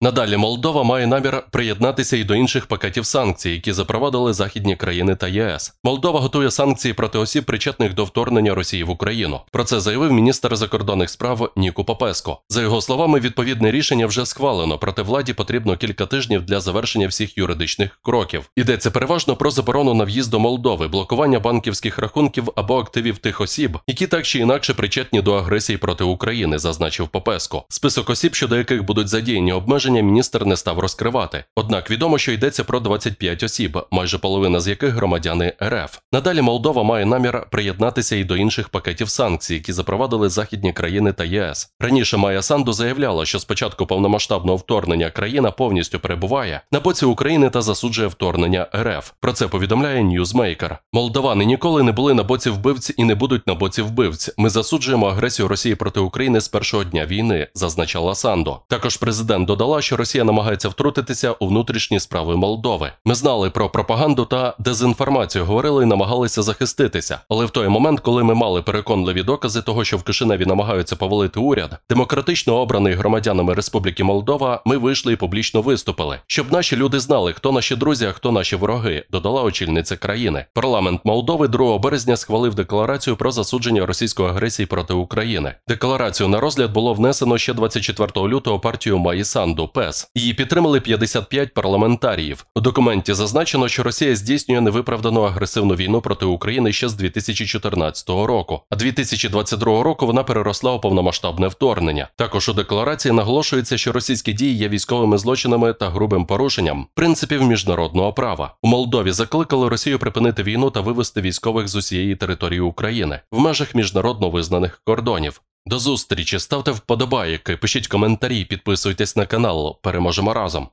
Надалі Молдова має намір приєднатися і до інших пакетів санкцій, які запровадили західні країни та ЄС. Молдова готує санкції проти осіб, причетних до вторгнення Росії в Україну. Про це заявив міністр закордонних справ Ніку Попеско. За його словами, відповідне рішення вже схвалено, проте владі потрібно кілька тижнів для завершення всіх юридичних кроків. Йдеться переважно про заборону на в'їзд до Молдови, блокування банківських рахунків або активів тих осіб, які так чи інакше причетні до агресії проти України, зазначив Попеско. Список осіб, щодо яких будуть задіяні обмеження повноваження міністр не став розкривати. Однак відомо, що йдеться про 25 осіб, майже половина з яких громадяни РФ. Надалі Молдова має намір приєднатися і до інших пакетів санкцій, які запровадили західні країни та ЄС. Раніше Майя Санду заявляла, що спочатку повномасштабного вторгнення країна повністю перебуває на боці України та засуджує вторгнення РФ. Про це повідомляє ньюзмейкер. Молдовани ніколи не були на боці вбивць і не будуть на боці вбивць. Ми засуджуємо агресію Росії проти України з першого дня війни, зазначала Санду. Також президент додала була, що Росія намагається втрутитися у внутрішні справи Молдови. Ми знали про пропаганду та дезінформацію, говорили і намагалися захиститися. Але в той момент, коли ми мали переконливі докази того, що в Кишиневі намагаються повалити уряд, демократично обраний громадянами Республіки Молдова, ми вийшли і публічно виступили, щоб наші люди знали, хто наші друзі, а хто наші вороги, додала очільниця країни. Парламент Молдови 2 березня схвалив декларацію про засудження російської агресії проти України. Декларацію на розгляд було внесено ще 24 лютого партію Маї Санду. ПЕС. Її підтримали 55 парламентаріїв. У документі зазначено, що Росія здійснює невиправдану агресивну війну проти України ще з 2014 року. А 2022 року вона переросла у повномасштабне вторгнення. Також у декларації наголошується, що російські дії є військовими злочинами та грубим порушенням принципів міжнародного права. У Молдові закликали Росію припинити війну та вивести військових з усієї території України в межах міжнародно визнаних кордонів. До зустрічі, ставте вподобайки, пишіть коментарі, підписуйтесь на канал. Переможемо разом.